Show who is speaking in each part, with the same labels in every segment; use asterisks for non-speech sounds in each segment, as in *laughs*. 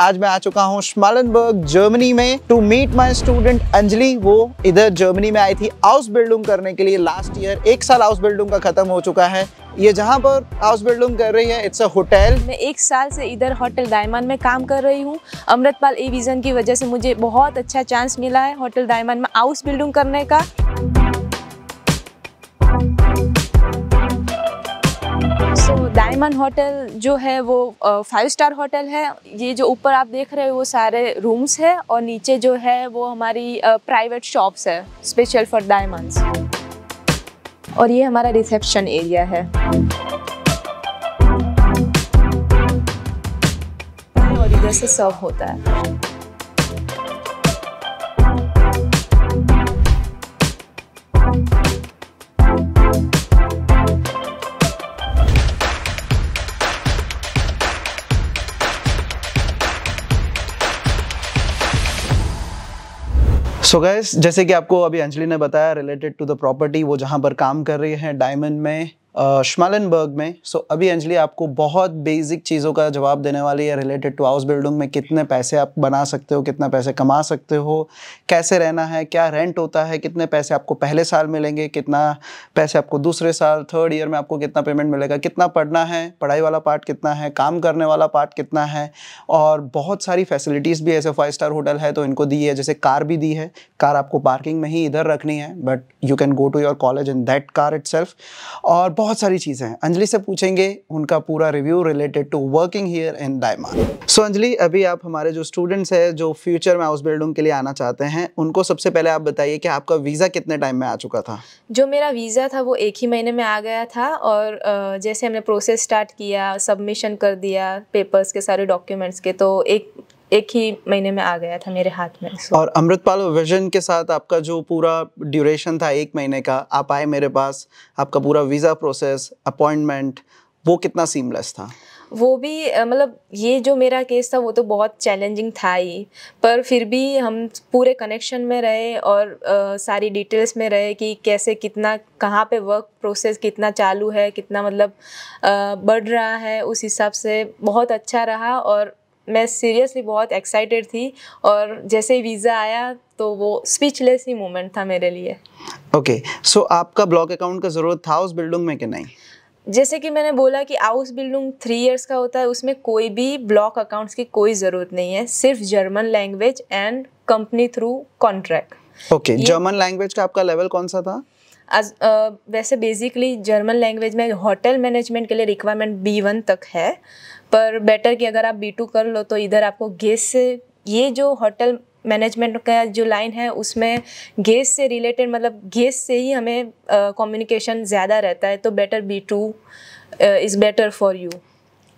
Speaker 1: आज मैं आ चुका हूँ स्मालनबर्ग जर्मनी में to meet my student Anjali वो इधर जर्मनी में आई थी हाउस बिल्डिंग करने के लिए लास्ट ईयर एक साल हाउस बिल्डिंग का खत्म हो चुका है ये जहाँ पर हाउस बिल्डिंग कर रही है इट्स अ होटल
Speaker 2: मैं एक साल से इधर होटल डायमंड में काम कर रही हूँ अमृतपाल ए विजन की वजह से मुझे बहुत अच्छा चांस मिला है होटल डायमंड में हाउस बिल्डिंग करने का बुद्धिमान होटल जो है वो फाइव स्टार होटल है ये जो ऊपर आप देख रहे हो वो सारे रूम्स है और नीचे जो है वो हमारी प्राइवेट शॉप्स है स्पेशल फॉर डायमंड्स और ये हमारा रिसेप्शन एरिया है और इधर से सर्व होता है
Speaker 1: सो so गैस जैसे कि आपको अभी अंजलि ने बताया रिलेटेड टू द प्रॉपर्टी वो जहाँ पर काम कर रही है डायमंड में श्मालनबर्ग में सो अभी अंजलि आपको बहुत बेसिक चीज़ों का जवाब देने वाली है रिलेटेड टू हाउस बिल्डिंग में कितने पैसे आप बना सकते हो कितना पैसे कमा सकते हो कैसे रहना है क्या रेंट होता है कितने पैसे आपको पहले साल मिलेंगे कितना पैसे आपको दूसरे साल थर्ड ईयर में आपको कितना पेमेंट मिलेगा कितना पढ़ना है पढ़ाई वाला पार्ट कितना है काम करने वाला पार्ट कितना है और बहुत सारी फैसिलिटीज़ भी ऐसे फाइव स्टार होटल है तो इनको दी है जैसे कार भी दी है कार आपको पार्किंग में ही इधर रखनी है but you can go to your college in that car it और बहुत बहुत सारी चीज़ें हैं अंजलि से पूछेंगे उनका पूरा review related to working here in डायमा सो अंजलि अभी आप हमारे जो स्टूडेंट्स हैं जो फ्यूचर में हाउस बिल्डिंग के लिए आना चाहते हैं उनको सबसे पहले आप बताइए कि आपका वीज़ा कितने टाइम में आ चुका था
Speaker 2: जो मेरा वीज़ा था वो एक ही महीने में आ गया था और जैसे हमने प्रोसेस स्टार्ट किया सबमिशन कर दिया पेपर्स के सारे डॉक्यूमेंट्स के तो एक एक ही महीने में आ गया था मेरे हाथ में
Speaker 1: और अमृतपाल विजन के साथ आपका जो पूरा ड्यूरेशन था एक महीने का आप आए मेरे पास आपका पूरा वीज़ा प्रोसेस अपॉइंटमेंट वो कितना सीमलेस था
Speaker 2: वो भी मतलब ये जो मेरा केस था वो तो बहुत चैलेंजिंग था ही पर फिर भी हम पूरे कनेक्शन में रहे और आ, सारी डिटेल्स में रहे कि कैसे कितना कहाँ पे वर्क प्रोसेस कितना चालू है कितना मतलब आ, बढ़ रहा है उस हिसाब से बहुत अच्छा रहा और मैं सीरियसली बहुत एक्साइटेड थी और जैसे ही वीज़ा आया तो वो स्पीचलेस ही मोमेंट था मेरे लिए
Speaker 1: ओके okay, सो so आपका ब्लॉक अकाउंट का ज़रूरत था उस बिल्डिंग में कि नहीं
Speaker 2: जैसे कि मैंने बोला कि हाउस बिल्डिंग थ्री इयर्स का होता है उसमें कोई भी ब्लॉक अकाउंट्स की कोई ज़रूरत नहीं है सिर्फ German language and company through contract
Speaker 1: okay German
Speaker 2: language का आपका लेवल कौन सा था आज uh, वैसे बेसिकली जर्मन लैंग्वेज में होटल मैनेजमेंट के लिए रिक्वायरमेंट बी वन तक है पर बेटर कि अगर आप बी टू कर लो तो इधर आपको गैस से ये जो होटल मैनेजमेंट का जो लाइन है उसमें गैस से रिलेटेड मतलब गैस से ही हमें कम्युनिकेशन ज़्यादा रहता है तो better B two is better for you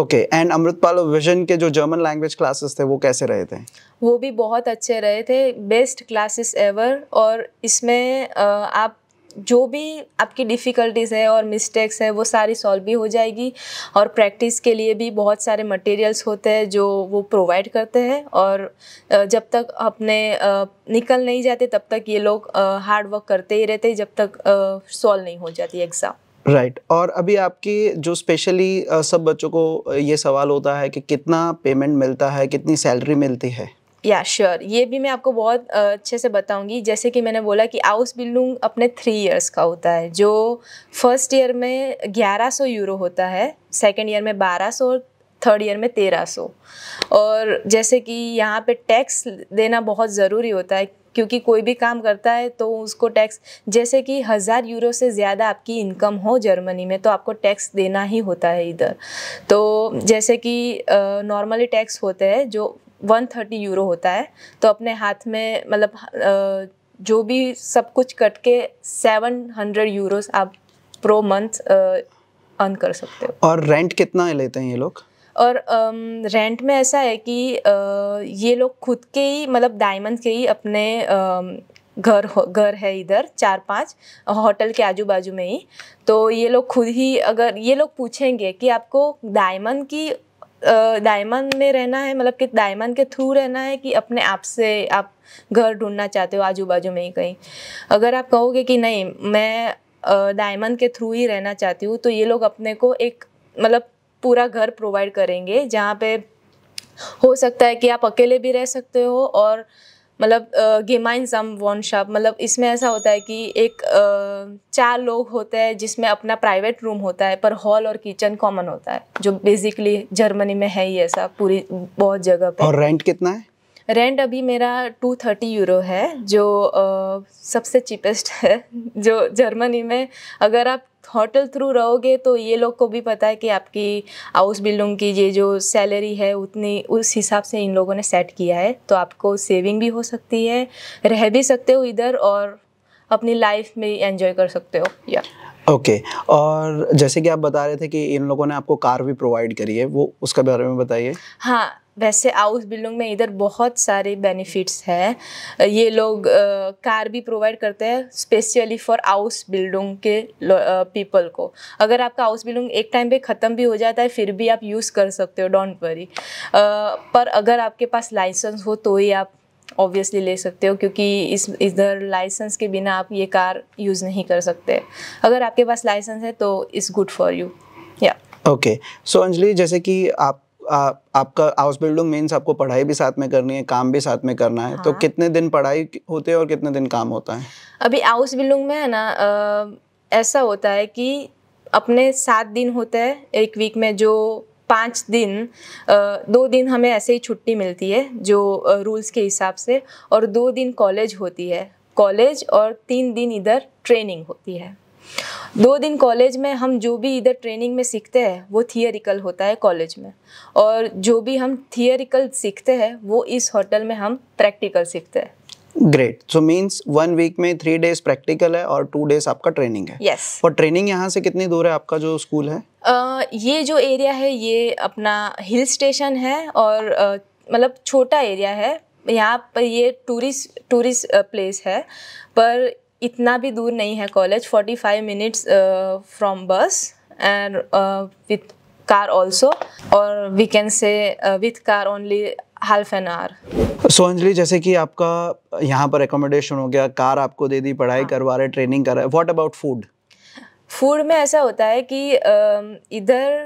Speaker 1: okay and Amritpal vision के जो जर्मन लैंग्वेज क्लासेस थे वो कैसे रहे थे
Speaker 2: वो भी बहुत अच्छे रहे थे बेस्ट क्लासेस एवर और इसमें आप जो भी आपकी डिफ़िकल्टीज़ है और मिस्टेक्स है वो सारी सॉल्व भी हो जाएगी और प्रैक्टिस के लिए भी बहुत सारे मटेरियल्स होते हैं जो वो प्रोवाइड करते हैं और जब तक अपने निकल नहीं जाते तब तक ये लोग हार्ड वर्क करते ही रहते जब तक सॉल्व नहीं हो जाती एग्ज़ाम
Speaker 1: राइट right. और अभी आपकी जो स्पेशली सब बच्चों को ये सवाल होता है कि कितना पेमेंट मिलता है कितनी सैलरी मिलती है
Speaker 2: या श्योर ये भी मैं आपको बहुत अच्छे से बताऊंगी जैसे कि मैंने बोला कि हाउस बिल्डिंग अपने थ्री इयर्स का होता है जो फर्स्ट ईयर में 1100 यूरो होता है सेकेंड ईयर में 1200 और थर्ड ईयर में 1300 और जैसे कि यहाँ पे टैक्स देना बहुत ज़रूरी होता है क्योंकि कोई भी काम करता है तो उसको टैक्स जैसे कि हज़ार यूरो से ज़्यादा आपकी इनकम हो जर्मनी में तो आपको टैक्स देना ही होता है इधर तो जैसे कि नॉर्मली टैक्स होते हैं जो वन थर्टी यूरो होता है तो अपने हाथ में मतलब जो भी सब कुछ कट के सेवन हंड्रेड यूरोस आप प्रो मंथ अर्न
Speaker 1: कर सकते हो और रेंट कितना है लेते हैं ये लोग
Speaker 2: और रेंट में ऐसा है कि ये लोग खुद के ही मतलब डायमंड के ही अपने घर घर है इधर चार पांच होटल के आजू बाजू में ही तो ये लोग खुद ही अगर ये लोग पूछेंगे कि आपको डायमंड की डायमंड में रहना है मतलब कि डायमंड के थ्रू रहना है कि अपने आप से आप घर ढूंढना चाहते हो आजू बाजू में ही कहीं अगर आप कहोगे कि नहीं मैं डायमंड के थ्रू ही रहना चाहती हूँ तो ये लोग अपने को एक मतलब पूरा घर प्रोवाइड करेंगे जहाँ पे हो सकता है कि आप अकेले भी रह सकते हो और मतलब गेमा इन सम वॉन शॉप मतलब इसमें ऐसा होता है कि एक चार लोग होते हैं जिसमें अपना प्राइवेट रूम होता है पर हॉल और किचन कॉमन होता है जो बेसिकली जर्मनी में है ही ऐसा पूरी बहुत जगह
Speaker 1: पर और रेंट कितना है
Speaker 2: रेंट अभी मेरा टू थर्टी यूरो है जो आ, सबसे चीपेस्ट है *laughs* जो जर्मनी में अगर आप होटल थ्रू रहोगे तो ये लोग को भी पता है कि आपकी हाउस बिल्डिंग की ये जो सैलरी है उतनी उस हिसाब से इन लोगों ने सेट किया है तो आपको सेविंग भी हो सकती है रह भी सकते हो इधर और अपनी लाइफ में एंजॉय कर सकते हो
Speaker 1: या yeah. Okay okay. और जैसे कि आप बता रहे थे कि इन लोगों ने आपको कार भी प्रोवाइड करी है वो उसके बारे में बताइए
Speaker 2: हाँ वैसे हाउस बिल्डिंग में इधर बहुत सारे बेनिफिट्स हैं ये लोग आ, कार भी प्रोवाइड करते हैं स्पेशली फॉर हाउस बिल्डिंग के पीपल को अगर आपका हाउस बिल्डिंग एक टाइम पे ख़त्म भी हो जाता है फिर भी आप यूज़ कर सकते हो डोंट वरी पर अगर आपके पास लाइसेंस हो तो ही आप ऑब्वियसली ले सकते हो क्योंकि इस इधर लाइसेंस के बिना आप ये कार यूज़ नहीं कर सकते अगर आपके पास लाइसेंस है तो इट्स गुड फॉर यू या
Speaker 1: ओके सो अंजलि जैसे कि आप आ, आपका हाउस बिल्डिंग मीन्स आपको पढ़ाई भी साथ में करनी है काम भी साथ में करना है तो हाँ। तो कितने दिन पढ़ाई होते है और कितने दिन काम होता है
Speaker 2: अभी हाउस बिल्डिंग में है ना आ, ऐसा होता है कि अपने सात दिन होता है एक वीक में जो पाँच दिन दो दिन हमें ऐसे ही छुट्टी मिलती है जो रूल्स के हिसाब से और दो दिन कॉलेज होती है कॉलेज और तीन दिन इधर ट्रेनिंग होती है दो दिन कॉलेज में हम जो भी इधर ट्रेनिंग में सीखते हैं वो थियरिकल होता है कॉलेज में और जो भी हम थियरिकल सीखते हैं वो इस होटल में हम प्रैक्टिकल सीखते हैं
Speaker 1: great so means one week में थ्री डेज प्रैक्टिकल है और टू डेज आपका ट्रेनिंग है यस yes. और ट्रेनिंग यहाँ से कितनी दूर है आपका जो स्कूल है
Speaker 2: uh, ये जो एरिया है ये अपना हिल स्टेशन है और uh, मतलब छोटा एरिया है यहाँ पर ये टूरिस्ट टूरिस्ट प्लेस है पर इतना भी दूर नहीं है college 45 minutes from bus and with car also और we can say with car only half an hour
Speaker 1: so Anjali जैसे कि आपका यहाँ पर एकोमोडेशन हो गया कार आपको दे दी पढ़ाई हाँ. करवा रहे ट्रेनिंग कर रहे व्हाट अबाउट फूड
Speaker 2: फूड में ऐसा होता है कि इधर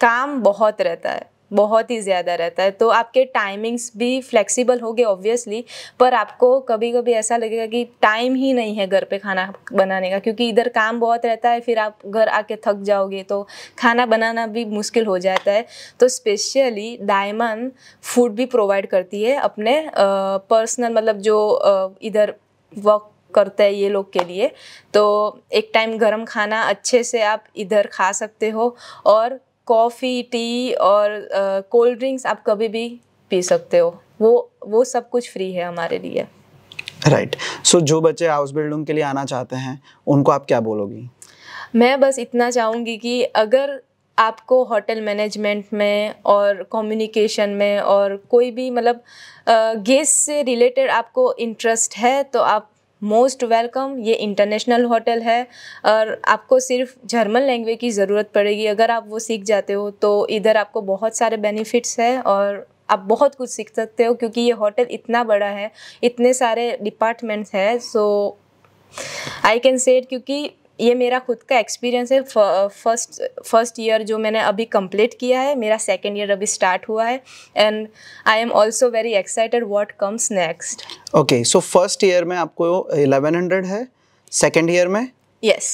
Speaker 2: काम बहुत रहता है बहुत ही ज़्यादा रहता है तो आपके टाइमिंग्स भी फ्लेक्सिबल हो गए ऑब्वियसली पर आपको कभी कभी ऐसा लगेगा कि टाइम ही नहीं है घर पे खाना बनाने का क्योंकि इधर काम बहुत रहता है फिर आप घर आके थक जाओगे तो खाना बनाना भी मुश्किल हो जाता है तो स्पेशली डायमंड फूड भी प्रोवाइड करती है अपने पर्सनल मतलब जो इधर वर्क करता है ये लोग के लिए तो एक टाइम गरम खाना अच्छे से आप इधर खा सकते हो और कॉफ़ी टी और कोल्ड ड्रिंक्स आप कभी भी पी सकते हो वो वो सब कुछ फ्री है हमारे लिए
Speaker 1: राइट right. सो so, जो बच्चे हाउस बिल्डिंग के लिए आना चाहते हैं उनको आप क्या बोलोगी
Speaker 2: मैं बस इतना चाहूँगी कि अगर आपको होटल मैनेजमेंट में और कम्युनिकेशन में और कोई भी मतलब गेस्ट से रिलेटेड आपको इंटरेस्ट है तो आप मोस्ट वेलकम ये इंटरनेशनल होटल है और आपको सिर्फ जर्मन लैंग्वेज की ज़रूरत पड़ेगी अगर आप वो सीख जाते हो तो इधर आपको बहुत सारे बेनिफिट्स है और आप बहुत कुछ सीख सकते हो क्योंकि ये होटल इतना बड़ा है इतने सारे डिपार्टमेंट्स हैं सो आई कैन सेट क्योंकि ये मेरा खुद का एक्सपीरियंस है फर्स्ट फर्स्ट ईयर जो मैंने अभी कंप्लीट किया है मेरा सेकेंड ईयर अभी स्टार्ट हुआ है and I am also very excited what comes next
Speaker 1: okay so first year में आपको 1100 है सेकेंड ईयर में यस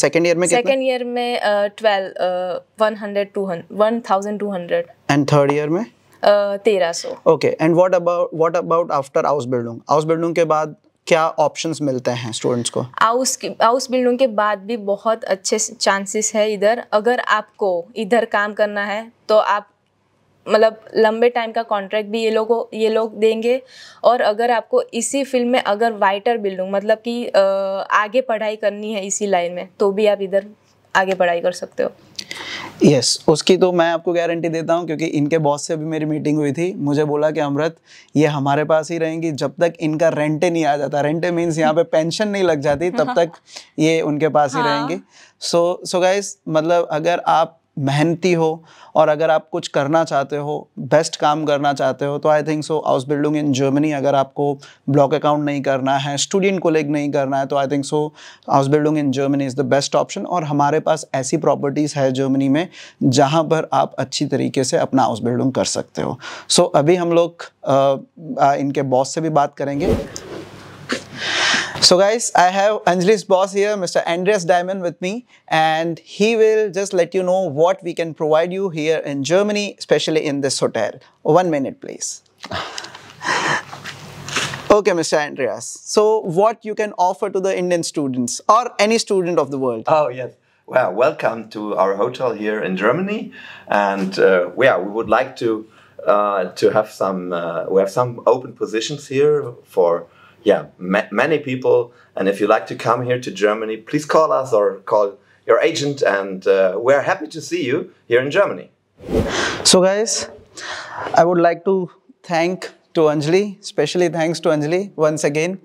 Speaker 1: सेकेंड ईयर में सेकेंड
Speaker 2: ईयर में twelve one hundred two hundred one thousand two hundred
Speaker 1: and third year में
Speaker 2: uh, तेरह सौ
Speaker 1: okay and what about what about after house building house building के बाद क्या options मिलते हैं स्टूडेंट्स को
Speaker 2: हाउस हाउस बिल्डिंग के बाद भी बहुत अच्छे चांसेस है इधर अगर आपको इधर काम करना है तो आप मतलब लंबे टाइम का कॉन्ट्रैक्ट भी ये लोगों ये लोग देंगे और अगर आपको इसी फील्ड में अगर वाइटर बिल्डिंग मतलब कि आगे पढ़ाई करनी है इसी लाइन में तो भी आप इधर आगे पढ़ाई कर सकते हो
Speaker 1: यस yes, उसकी तो मैं आपको गारंटी देता हूँ क्योंकि इनके बॉस से भी मेरी मीटिंग हुई थी मुझे बोला कि अमृत ये हमारे पास ही रहेंगी जब तक इनका रेंटे नहीं आ जाता रेंटे मीन्स यहाँ पे पेंशन नहीं लग जाती तब *laughs* तक ये उनके पास हाँ। ही रहेंगी सो सो गाइस मतलब अगर आप मेहनती हो और अगर आप कुछ करना चाहते हो बेस्ट काम करना चाहते हो तो I think so house building in Germany अगर आपको ब्लॉक अकाउंट नहीं करना है स्टूडेंट कोलेग नहीं करना है तो I think so house building in Germany is the best option और हमारे पास ऐसी प्रॉपर्टीज़ है जर्मनी में जहाँ पर आप अच्छी तरीके से अपना हाउस बिल्डिंग कर सकते हो सो so, अभी हम लोग इनके बॉस से भी बात करेंगे So guys, I have Anjali's boss here, Mr. Andreas Diamond with me, and he will just let you know what we can provide you here in Germany, especially in this hotel. One minute, please. *laughs* Okay, Mr. Andreas. So what you can offer to the Indian students or any student of the world? Oh,
Speaker 2: yes. Well, welcome to our hotel here in Germany. And uh, yeah, we would like to, uh, to have some, uh, we have some open positions here for yeah, ma many people. And if you like to come here to Germany, please call us or call your agent, and uh, we're happy to see you here in Germany.
Speaker 1: So, guys, I would like to thank to Anjali, especially thanks to Anjali once again.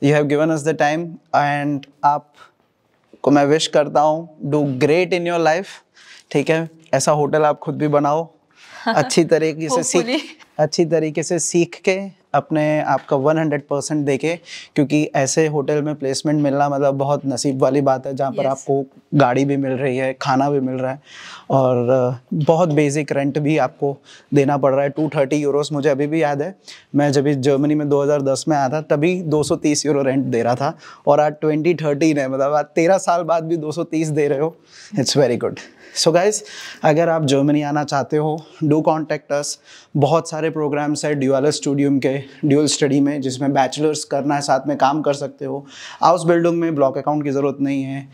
Speaker 1: You have given us the time, and up, को मैं do great in your life. Your ठीक है ऐसा hotel आप खुद भी बनाओ
Speaker 2: अच्छी तरीके से सीख
Speaker 1: अच्छी तरीके से सीख के अपने आप का वन हंड्रेड परसेंट देखे क्योंकि ऐसे होटल में प्लेसमेंट मिलना मतलब बहुत नसीब वाली बात है जहाँ yes. पर आपको गाड़ी भी मिल रही है खाना भी मिल रहा है और बहुत बेसिक रेंट भी आपको देना पड़ रहा है टू थर्टी यूरोस मुझे अभी भी याद है मैं जब जर्मनी में 2010 में आया था तभी 230 यूरो रेंट दे रहा था और आज ट्वेंटी थर्टीन है मतलब आज तेरह साल बाद भी 230 दे रहे हो it's very good so so guys अगर आप जर्मनी आना चाहते हो डू कॉन्टेक्ट अस बहुत सारे प्रोग्राम्स है ड्यूअल स्टूडियम के ड्यूअल स्टडी में जिसमें बैचलर्स करना है साथ में काम कर सकते हो हाउस बिल्डिंग में ब्लॉक अकाउंट की ज़रूरत नहीं है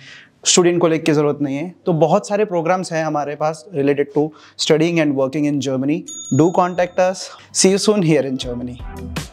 Speaker 1: स्टूडेंट को लेकर की ज़रूरत नहीं है तो बहुत सारे प्रोग्राम्स हैं हमारे पास related to studying and working in Germany do contact us see soon soon here in Germany